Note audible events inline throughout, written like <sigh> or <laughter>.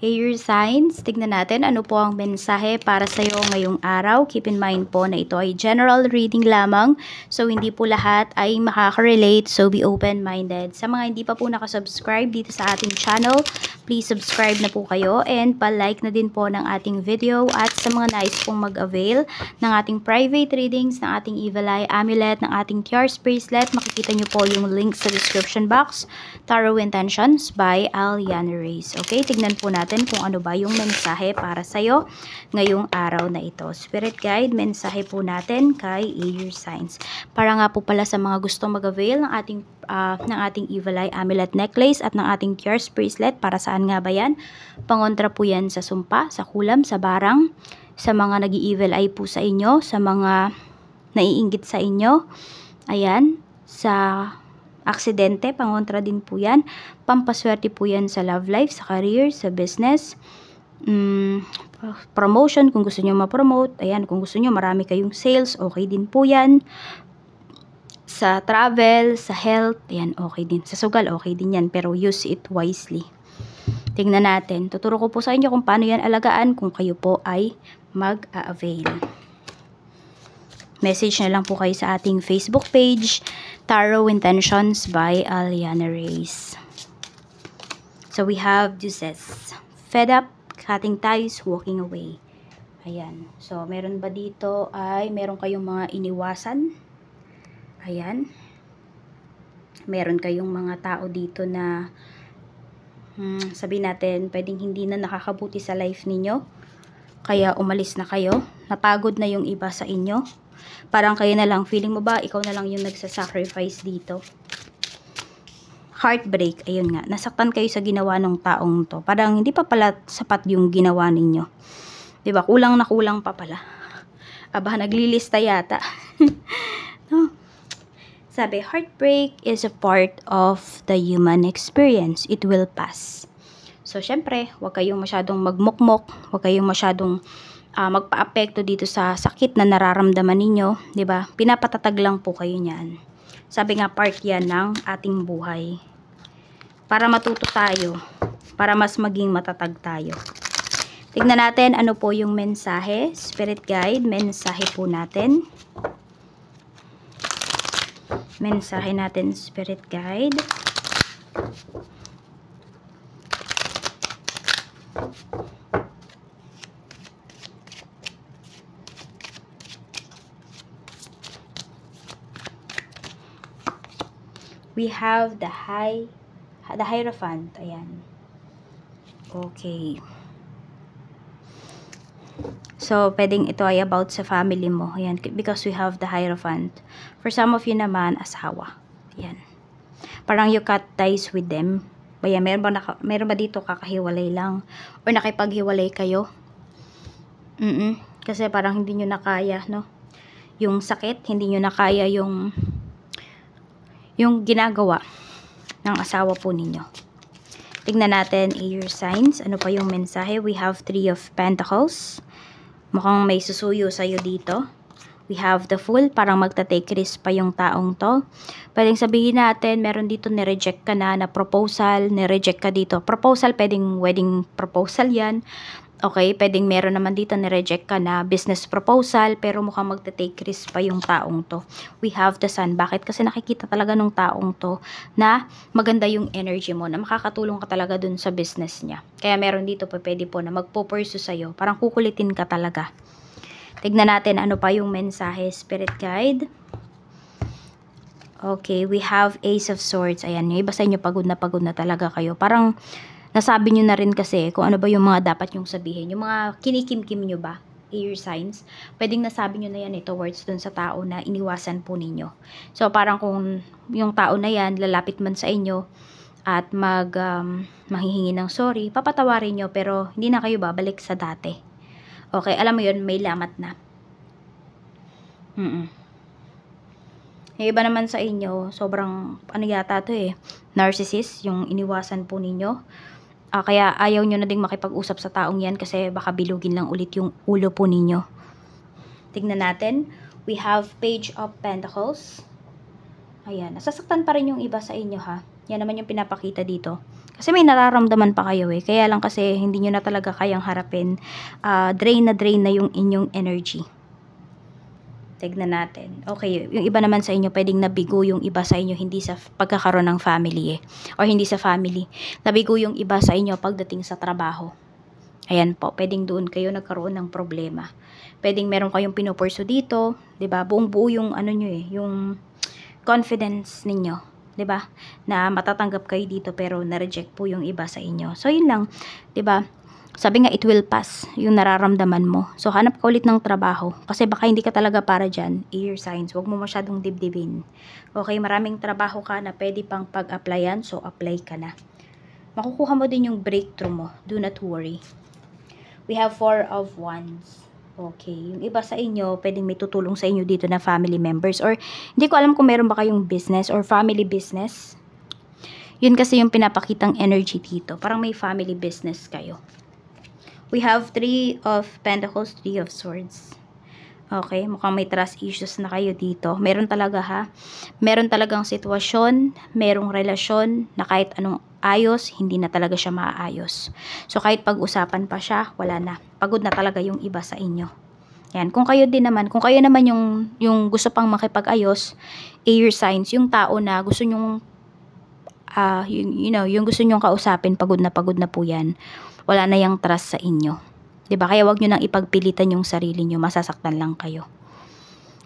Hey, your signs, tignan natin ano po ang mensahe para sa iyo ngayong araw. Keep in mind po na ito ay general reading lamang. So, hindi po lahat ay makaka-relate. So, be open-minded. Sa mga hindi pa po nakasubscribe dito sa ating channel, please subscribe na po kayo. And pa-like na din po ng ating video. At sa mga nice pong mag-avail ng ating private readings, ng ating Evil Eye Amulet, ng ating Tiar's Bracelet, makikita nyo po yung link sa description box. Tarot Intentions by Al Yanaris. Okay, tignan po natin natin kung ano ba yung mensahe para sa'yo ngayong araw na ito. Spirit Guide, mensahe po natin kay Air Signs. Para nga po pala sa mga gustong mag-avail ng ating uh, ng ating Evil Eye Amulet Necklace at ng ating Cures Bracelet. Para saan nga ba yan? Pangontra po yan sa sumpa, sa kulam, sa barang, sa mga nag-evil eye po sa inyo, sa mga naiinggit sa inyo. Ayan, sa aksidente, pangontra din po yan. Pampaswerte po yan sa love life, sa career, sa business. Um, promotion, kung gusto nyo ma-promote. Ayan, kung gusto nyo marami kayong sales, okay din po yan. Sa travel, sa health, ayan, okay din. Sa sugal, okay din yan. Pero use it wisely. Tingnan natin. Tuturo ko po sa inyo kung paano yan alagaan kung kayo po ay mag-avail. Message na lang po kayo sa ating Facebook page Tarot Intentions by Aliana Reyes. So, we have Deuces. Fed up, cutting ties, walking away. Ayan. So, meron ba dito ay meron kayong mga iniwasan? Ayan. Meron kayong mga tao dito na hmm, sabi natin, pwedeng hindi na nakakabuti sa life ninyo. Kaya umalis na kayo. Napagod na yung iba sa inyo Parang kayo na lang. Feeling mo ba, ikaw na lang yung nagsasacrifice dito? Heartbreak, ayun nga. Nasaktan kayo sa ginawa ng taong to. Parang hindi pa pala sapat yung ginawa ninyo. ba diba? Kulang na kulang pa pala. Aba, naglilista yata. <laughs> no? Sabi, heartbreak is a part of the human experience. It will pass. So, syempre, huwag kayong masyadong magmukmok, huwag kayong masyadong uh, magpa-apekto dito sa sakit na nararamdaman ninyo, 'di ba? Pinapatatag lang po kayo niyan. Sabi nga part 'yan ng ating buhay. Para matuto tayo, para mas maging matatag tayo. Tignan natin ano po yung mensahe, spirit guide, mensahe po natin. Mensahe natin, spirit guide. we have the high the Hierophant. Ayan. Okay. So, pwedeng ito ay about sa family mo. Ayan. Because we have the Hierophant. For some of you naman, asawa. Ayan. Parang you cut ties with them. Baya, meron ba, naka, meron ba dito kakahiwalay lang? Or nakipaghiwalay kayo? Mm, -mm. Kasi parang hindi niyo nakaya, no? Yung sakit, hindi niyo nakaya yung yung ginagawa ng asawa po ninyo. Tignan natin air signs. Ano pa yung mensahe? We have three of pentacles. Mukhang may susuyo sa'yo dito. We have the fool. Parang magta-take risk pa yung taong to. Pwedeng sabihin natin, meron dito nireject ka na na proposal. Nireject ka dito. Proposal, pwedeng wedding proposal yan. Okay, pwedeng meron naman dito na reject ka na business proposal pero mukhang magte take risk pa yung taong to. We have the sun. Bakit? Kasi nakikita talaga nung taong to na maganda yung energy mo, na makakatulong ka talaga dun sa business niya. Kaya meron dito pa pwede po na magpo-pursue sa'yo. Parang kukulitin ka talaga. Tignan natin ano pa yung mensahe, spirit guide. Okay, we have ace of swords. Ayan, yung iba sa pagod na pagod na talaga kayo. Parang nasabi nyo na rin kasi kung ano ba yung mga dapat yung sabihin. Yung mga kinikimkim nyo ba, ear signs, pwedeng nasabi nyo na yan eh, towards dun sa tao na iniwasan po ninyo. So, parang kung yung tao na yan, lalapit man sa inyo, at mag um, mahihingi ng sorry, papatawarin nyo pero hindi na kayo babalik sa dati. Okay, alam mo yun, may lamat na. Mm, -mm. iba naman sa inyo, sobrang ano yata to eh, narcissist, yung iniwasan po ninyo. Uh, kaya ayaw nyo na ding makipag-usap sa taong yan kasi baka bilugin lang ulit yung ulo po ninyo. Tignan natin. We have Page of Pentacles. Ayan. Nasasaktan pa rin yung iba sa inyo ha. Yan naman yung pinapakita dito. Kasi may nararamdaman pa kayo eh. Kaya lang kasi hindi nyo na talaga kayang harapin. Uh, drain na drain na yung inyong energy. Tignan natin. Okay, yung iba naman sa inyo pwedeng nabigo yung iba sa inyo hindi sa pagkakaroon ng family eh. O hindi sa family. Nabigo yung iba sa inyo pagdating sa trabaho. Ayan po, pwedeng doon kayo nagkaroon ng problema. Pwedeng meron kayong pinupurso dito, 'di ba? Buong buo yung ano nyo eh, yung confidence ninyo. 'di ba? Na matatanggap kayo dito pero na-reject po yung iba sa inyo. So 'yun lang, 'di ba? sabi nga it will pass yung nararamdaman mo. So hanap ka ulit ng trabaho kasi baka hindi ka talaga para dyan. Ear signs, wag mo masyadong dibdibin. Okay, maraming trabaho ka na pwede pang pag-applyan so apply ka na. Makukuha mo din yung breakthrough mo. Do not worry. We have four of wands. Okay, yung iba sa inyo, pwedeng may tutulong sa inyo dito na family members or hindi ko alam kung meron ba kayong business or family business. Yun kasi yung pinapakitang energy dito. Parang may family business kayo. We have 3 of Pentacles, 3 of Swords. Okay, mukhang may trust issues na kayo dito. Meron talaga ha. Meron talagang sitwasyon, merong relasyon na kahit anong ayos, hindi na talaga siya maaayos. So kahit pag-usapan pa siya, wala na. Pagod na talaga yung iba sa inyo. Yan. Kung kayo din naman, kung kayo naman yung, yung gusto pang makipag-ayos, air signs, yung tao na gusto nyong, uh, ah, you, you know, yung gusto nyong kausapin, pagod na pagod na po yan wala na yung trust sa inyo. 'Di ba? Kaya huwag niyo nang ipagpilitan yung sarili niyo, masasaktan lang kayo.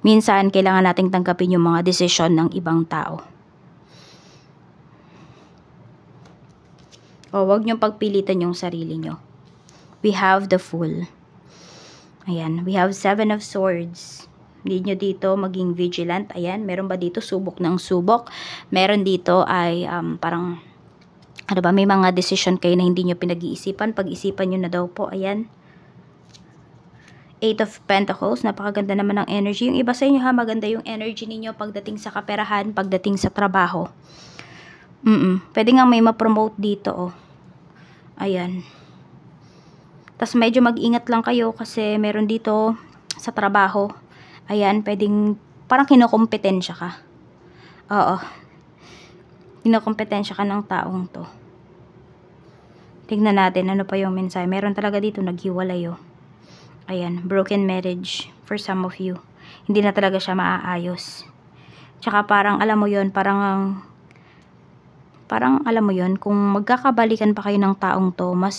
Minsan kailangan nating tanggapin yung mga desisyon ng ibang tao. O huwag niyo pagpilitan yung sarili niyo. We have the fool. Ayan, we have seven of swords. Hindi nyo dito maging vigilant. Ayan, meron ba dito subok ng subok? Meron dito ay um, parang ano ba, may mga decision kayo na hindi nyo pinag-iisipan. Pag-isipan nyo na daw po. Ayan. Eight of Pentacles. Napakaganda naman ng energy. Yung iba sa inyo ha, maganda yung energy ninyo pagdating sa kaperahan, pagdating sa trabaho. Mm, -mm. Pwede nga may ma-promote dito, oh. Ayan. Tapos medyo mag-ingat lang kayo kasi meron dito sa trabaho. Ayan, pwedeng parang kinokompetensya ka. Oo, Inokompetensya ka ng taong to. Tingnan natin ano pa yung mensahe. Meron talaga dito naghiwalay oh. Ayan, broken marriage for some of you. Hindi na talaga siya maaayos. Tsaka parang alam mo yon parang ang parang alam mo yon kung magkakabalikan pa kayo ng taong to, mas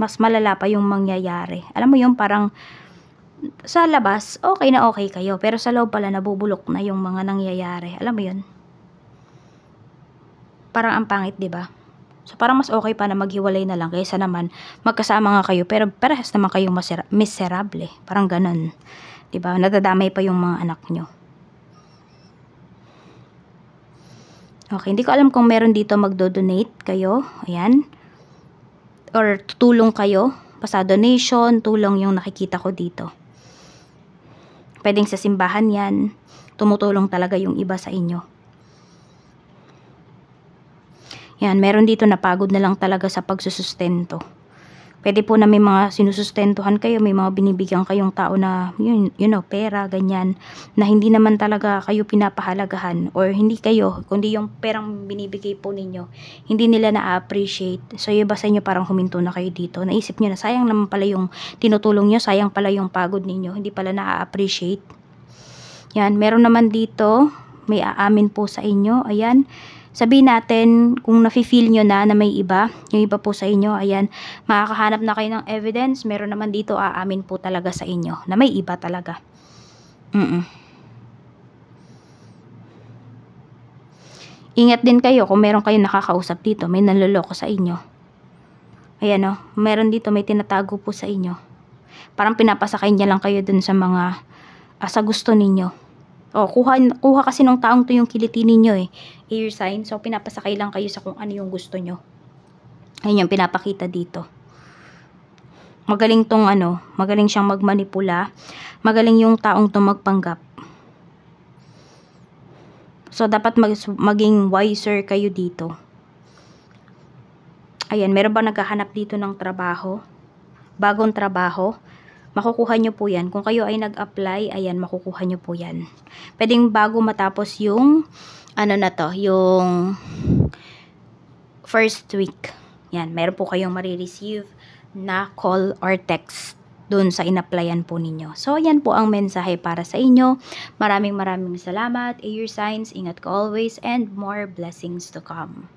mas malala pa yung mangyayari. Alam mo yon parang sa labas, okay na okay kayo. Pero sa loob pala, nabubulok na yung mga nangyayari. Alam mo yon parang ang pangit, 'di ba? So parang mas okay pa na maghiwalay na lang kaysa naman magkasama nga kayo pero parehas naman kayong miserable. Parang ganun. 'Di ba? Nadadamay pa yung mga anak nyo. Okay, hindi ko alam kung meron dito magdo-donate kayo. Ayan. Or tutulong kayo. Basta donation, tulong yung nakikita ko dito. Pwedeng sa simbahan yan. Tumutulong talaga yung iba sa inyo. Yan, meron dito napagod na lang talaga sa pagsusustento. Pwede po na may mga sinusustentuhan kayo, may mga binibigyan kayong tao na, yun, you know, pera, ganyan, na hindi naman talaga kayo pinapahalagahan or hindi kayo, kundi yung perang binibigay po ninyo, hindi nila na-appreciate. So, yung basa nyo parang huminto na kayo dito. Naisip nyo na sayang naman pala yung tinutulong nyo, sayang pala yung pagod ninyo, hindi pala na-appreciate. Yan, meron naman dito, may aamin po sa inyo, ayan, sabihin natin kung nafe-feel nyo na na may iba, yung iba po sa inyo, ayan, makakahanap na kayo ng evidence, meron naman dito aamin po talaga sa inyo na may iba talaga. Mm, -mm. Ingat din kayo kung meron kayong nakakausap dito, may nanloloko sa inyo. Ayan o, oh, meron dito may tinatago po sa inyo. Parang pinapasakay niya lang kayo dun sa mga ah, sa gusto ninyo. Oh, kuha, kuha kasi nung taong to yung kiliti ninyo eh. Air sign. So, pinapasakay lang kayo sa kung ano yung gusto nyo. Ayun yung pinapakita dito. Magaling tong ano, magaling siyang magmanipula. Magaling yung taong to magpanggap. So, dapat mag, maging wiser kayo dito. Ayan, meron ba naghahanap dito ng trabaho? Bagong trabaho? Makukuha nyo po yan. Kung kayo ay nag-apply, ayan, makukuha nyo po yan. Pwedeng bago matapos yung, ano na to, yung first week. Yan, meron po kayong marireceive na call or text dun sa inapplyan po ninyo. So, yan po ang mensahe para sa inyo. Maraming maraming salamat. A year signs, ingat ka always, and more blessings to come.